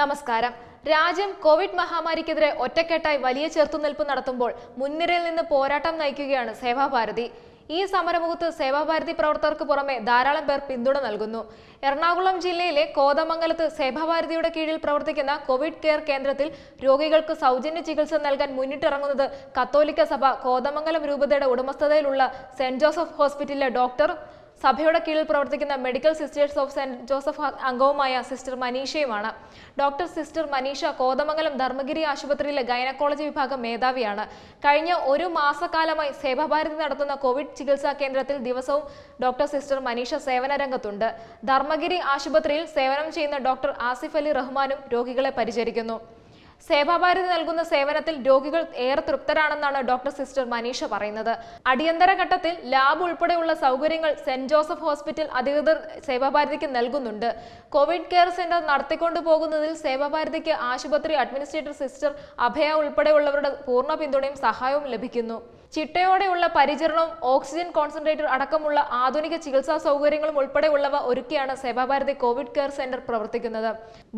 നമസ്കാരം രാജ്യം കോവിഡ് മഹാമാരിക്കെതിരെ ഒറ്റക്കെട്ടായി വലിയ ചെറുത്തുനിൽപ്പ് നടത്തുമ്പോൾ മുൻനിരയിൽ നിന്ന് പോരാട്ടം നയിക്കുകയാണ് സേവാഭാരതി ഈ സമരമുഖത്ത് സേവാഭാരതി പ്രവർത്തകർക്ക് പുറമെ ധാരാളം പേർ പിന്തുണ നൽകുന്നു എറണാകുളം ജില്ലയിലെ കോതമംഗലത്ത് സേവാഭാരതിയുടെ കീഴിൽ പ്രവർത്തിക്കുന്ന കോവിഡ് കെയർ കേന്ദ്രത്തിൽ രോഗികൾക്ക് സൗജന്യ ചികിത്സ നൽകാൻ മുന്നിട്ടിറങ്ങുന്നത് കത്തോലിക്ക സഭ കോതമംഗലം രൂപതയുടെ ഉടമസ്ഥതയിലുള്ള സെന്റ് ജോസഫ് ഹോസ്പിറ്റലിലെ ഡോക്ടർ സഭയുടെ കീഴിൽ പ്രവർത്തിക്കുന്ന medical sisters of Saint Joseph അംഗവുമായ സിസ്റ്റർ മനീഷയുമാണ് ഡോക്ടർ സിസ്റ്റർ മനീഷ കോതമംഗലം ധർമ്മഗിരി ആശുപത്രിയിലെ ഗൈനക്കോളജി വിഭാഗം മേധാവിയാണ് കഴിഞ്ഞ ഒരു മാസക്കാലമായി സേവാഭാരതി നടത്തുന്ന കോവിഡ് ചികിത്സാ കേന്ദ്രത്തിൽ ദിവസവും ഡോക്ടർ സിസ്റ്റർ മനീഷ സേവന രംഗത്തുണ്ട് ധർമ്മഗിരി ആശുപത്രിയിൽ സേവനം ചെയ്യുന്ന ഡോക്ടർ ആസിഫ് അലി റഹ്മാനും രോഗികളെ പരിചരിക്കുന്നു സേവാഭാരതി നൽകുന്ന സേവനത്തിൽ രോഗികൾ ഏറെ തൃപ്തരാണെന്നാണ് ഡോക്ടർ സിസ്റ്റർ മനീഷ പറയുന്നത് അടിയന്തര ഘട്ടത്തിൽ ലാബ് ഉൾപ്പെടെയുള്ള സൗകര്യങ്ങൾ സെന്റ് ജോസഫ് ഹോസ്പിറ്റൽ അധികൃതർ സേവാഭാരതിക്ക് നൽകുന്നുണ്ട് കോവിഡ് കെയർ സെന്റർ നടത്തിക്കൊണ്ടു പോകുന്നതിൽ സേവാഭാരതിക്ക് ആശുപത്രി അഡ്മിനിസ്ട്രേറ്റർ സിസ്റ്റർ അഭയ ഉൾപ്പെടെയുള്ളവരുടെ പൂർണ്ണ പിന്തുണയും സഹായവും ലഭിക്കുന്നു ചിട്ടയോടെയുള്ള പരിചരണവും ഓക്സിജൻ കോൺസെൻട്രേറ്റർ അടക്കമുള്ള ആധുനിക ചികിത്സാ സൗകര്യങ്ങളും ഉൾപ്പെടെയുള്ളവ ഒരുക്കിയാണ് സേവാഭാരതി കോവിഡ് കെയർ സെന്റർ പ്രവർത്തിക്കുന്നത്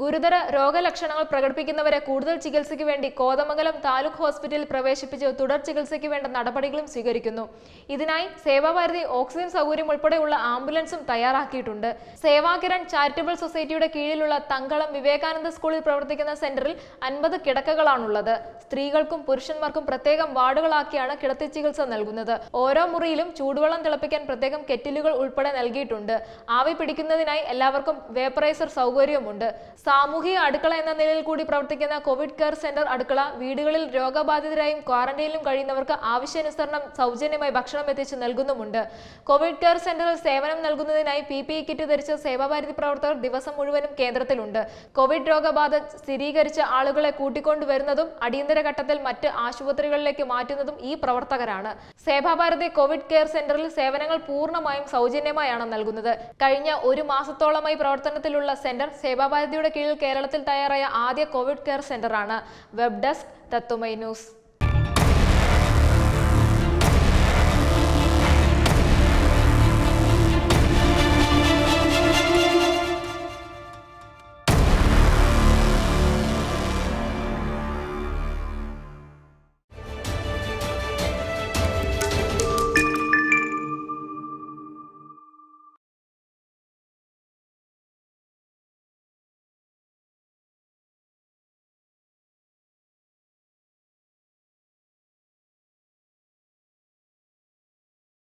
ഗുരുതര രോഗലക്ഷണങ്ങൾ പ്രകടിപ്പിക്കുന്നവരെ കൂടുതൽ ചികിത്സയ്ക്ക് വേണ്ടി കോതമംഗലം താലൂക്ക് ഹോസ്പിറ്റലിൽ പ്രവേശിപ്പിച്ച് തുടർ ചികിത്സയ്ക്ക് വേണ്ട നടപടികളും സ്വീകരിക്കുന്നു ഇതിനായി സേവാഭാരതി ഓക്സിജൻ സൗകര്യം ഉൾപ്പെടെയുള്ള ആംബുലൻസും തയ്യാറാക്കിയിട്ടുണ്ട് സേവാകിരൺ ചാരിറ്റബിൾ സൊസൈറ്റിയുടെ കീഴിലുള്ള തങ്കളം വിവേകാനന്ദ സ്കൂളിൽ പ്രവർത്തിക്കുന്ന സെന്ററിൽ അൻപത് കിടക്കകളാണുള്ളത് സ്ത്രീകൾക്കും പുരുഷന്മാർക്കും പ്രത്യേകം വാർഡുകളാക്കിയാണ് കിടത്തി നേരത്തെ ചികിത്സ നൽകുന്നത് ഓരോ മുറിയിലും ചൂടുവെള്ളം തിളപ്പിക്കാൻ പ്രത്യേകം കെറ്റിലുകൾ ഉൾപ്പെടെ നൽകിയിട്ടുണ്ട് ആവി പിടിക്കുന്നതിനായി എല്ലാവർക്കും വേപ്പറൈസർ സൗകര്യവുമുണ്ട് സാമൂഹിക അടുക്കള എന്ന നിലയിൽ കൂടി പ്രവർത്തിക്കുന്ന കോവിഡ് കെയർ സെന്റർ അടുക്കള വീടുകളിൽ രോഗബാധിതരായും ക്വാറന്റൈനിലും കഴിയുന്നവർക്ക് ആവശ്യാനുസരണം സൗജന്യമായി ഭക്ഷണം എത്തിച്ച് നൽകുന്നുമുണ്ട് കോവിഡ് കെയർ സെന്ററിൽ സേവനം നൽകുന്നതിനായി പി പി ഇ കിറ്റ് ധരിച്ച സേവാഭാരതി പ്രവർത്തകർ ദിവസം മുഴുവനും കേന്ദ്രത്തിലുണ്ട് കോവിഡ് രോഗബാധ സ്ഥിരീകരിച്ച ആളുകളെ കൂട്ടിക്കൊണ്ടുവരുന്നതും അടിയന്തര ഘട്ടത്തിൽ മറ്റ് ആശുപത്രികളിലേക്ക് മാറ്റുന്നതും ഈ പ്രവർത്തനം പ്രവർത്തകരാണ് സേവാഭാരതി കോവിഡ് കെയർ സെന്ററിൽ സേവനങ്ങൾ പൂർണ്ണമായും സൗജന്യമായാണ് നൽകുന്നത് കഴിഞ്ഞ ഒരു മാസത്തോളമായി പ്രവർത്തനത്തിലുള്ള സെന്റർ സേവാഭാരതിയുടെ കീഴിൽ കേരളത്തിൽ തയ്യാറായ ആദ്യ കോവിഡ് കെയർ സെന്ററാണ് വെബ് ഡെസ്ക് തത്തുമൈ ന്യൂസ്